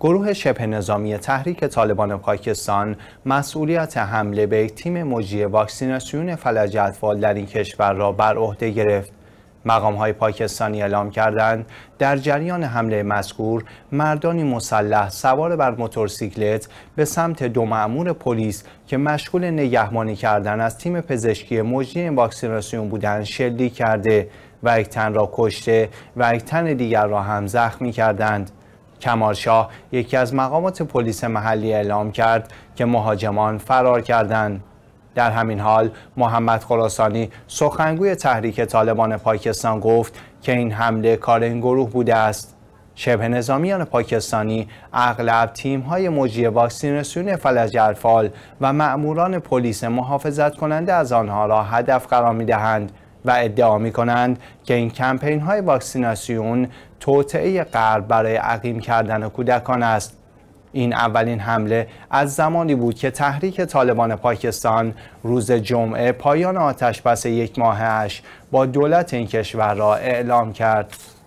گروه شبه نظامی تحریک طالبان پاکستان مسئولیت حمله به تیم مجری واکسیناسیون فلج اطفال در این کشور را بر عهده گرفت. مقام های پاکستانی اعلام کردند در جریان حمله مذکور مردانی مسلح سوار بر موتورسیکلت به سمت دو معمور پلیس که مشغول نگهبانی کردن از تیم پزشکی مجری واکسیناسیون بودند شلیک کرده و یک تن را کشته و یک تن دیگر را هم زخمی کردند کمالشاه یکی از مقامات پلیس محلی اعلام کرد که مهاجمان فرار کردند. در همین حال محمد خراسانی سخنگوی تحریک طالبان پاکستان گفت که این حمله کار این گروه بوده است. شبه نظامیان پاکستانی اغلب تیم‌های مجری واکسیناسیون فلج الفال و مأموران پلیس محافظت کننده از آنها را هدف قرار می‌دهند و ادعا می کنند که این کمپین های واکسیناسیون توطعه غرب برای عقیم کردن کودکان است این اولین حمله از زمانی بود که تحریک طالبان پاکستان روز جمعه پایان آتش بس یک ماهش با دولت این کشور را اعلام کرد